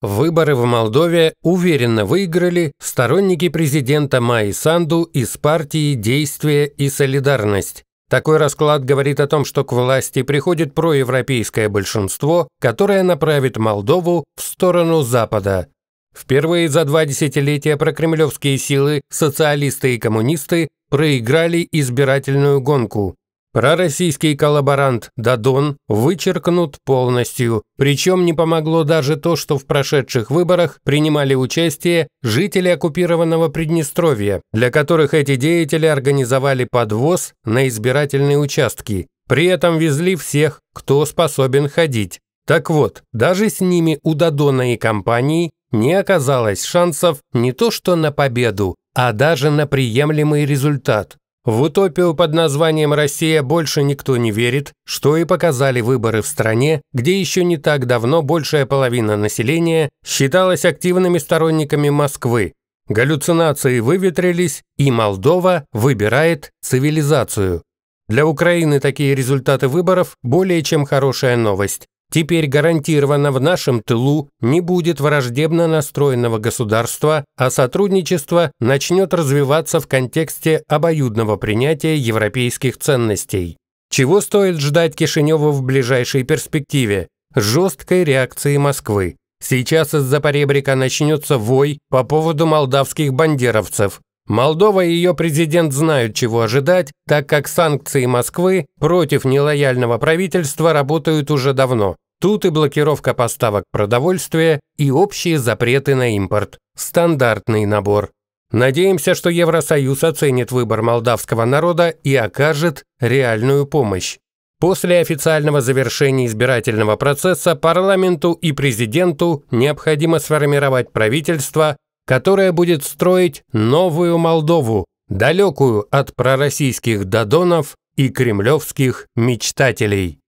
Выборы в Молдове уверенно выиграли сторонники президента Майи Санду из партии «Действие и солидарность». Такой расклад говорит о том, что к власти приходит проевропейское большинство, которое направит Молдову в сторону Запада. Впервые за два десятилетия прокремлевские силы, социалисты и коммунисты проиграли избирательную гонку. Пророссийский коллаборант Дадон вычеркнут полностью, причем не помогло даже то, что в прошедших выборах принимали участие жители оккупированного Приднестровья, для которых эти деятели организовали подвоз на избирательные участки. При этом везли всех, кто способен ходить. Так вот, даже с ними у Дадона и компании не оказалось шансов не то что на победу, а даже на приемлемый результат. В утопию под названием «Россия» больше никто не верит, что и показали выборы в стране, где еще не так давно большая половина населения считалась активными сторонниками Москвы. Галлюцинации выветрились, и Молдова выбирает цивилизацию. Для Украины такие результаты выборов более чем хорошая новость. Теперь гарантированно в нашем тылу не будет враждебно настроенного государства, а сотрудничество начнет развиваться в контексте обоюдного принятия европейских ценностей. Чего стоит ждать Кишиневу в ближайшей перспективе? Жесткой реакции Москвы. Сейчас из-за поребрика начнется вой по поводу молдавских бандеровцев. Молдова и ее президент знают, чего ожидать, так как санкции Москвы против нелояльного правительства работают уже давно. Тут и блокировка поставок продовольствия, и общие запреты на импорт. Стандартный набор. Надеемся, что Евросоюз оценит выбор молдавского народа и окажет реальную помощь. После официального завершения избирательного процесса парламенту и президенту необходимо сформировать правительство, которая будет строить новую Молдову, далекую от пророссийских додонов и кремлевских мечтателей.